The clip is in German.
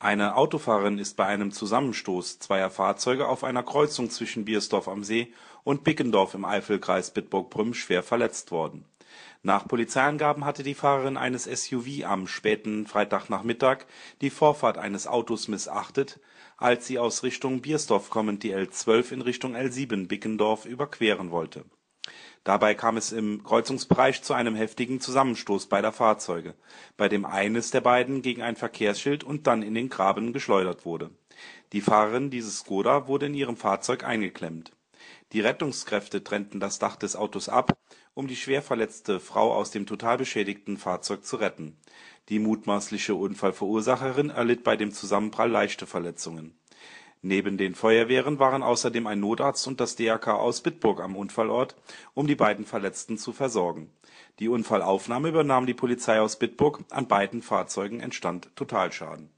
Eine Autofahrerin ist bei einem Zusammenstoß zweier Fahrzeuge auf einer Kreuzung zwischen Biersdorf am See und Bickendorf im Eifelkreis Bitburg-Prüm schwer verletzt worden. Nach Polizeiangaben hatte die Fahrerin eines SUV am späten Freitagnachmittag die Vorfahrt eines Autos missachtet, als sie aus Richtung Biersdorf kommend die l 12 in Richtung L7 Bickendorf überqueren wollte Dabei kam es im Kreuzungsbereich zu einem heftigen Zusammenstoß beider Fahrzeuge, bei dem eines der beiden gegen ein Verkehrsschild und dann in den Graben geschleudert wurde. Die Fahrerin dieses Skoda wurde in ihrem Fahrzeug eingeklemmt. Die Rettungskräfte trennten das Dach des Autos ab, um die schwer verletzte Frau aus dem total beschädigten Fahrzeug zu retten. Die mutmaßliche Unfallverursacherin erlitt bei dem Zusammenprall leichte Verletzungen Neben den Feuerwehren waren außerdem ein Notarzt und das DRK aus Bitburg am Unfallort, um die beiden Verletzten zu versorgen. Die Unfallaufnahme übernahm die Polizei aus Bitburg, an beiden Fahrzeugen entstand Totalschaden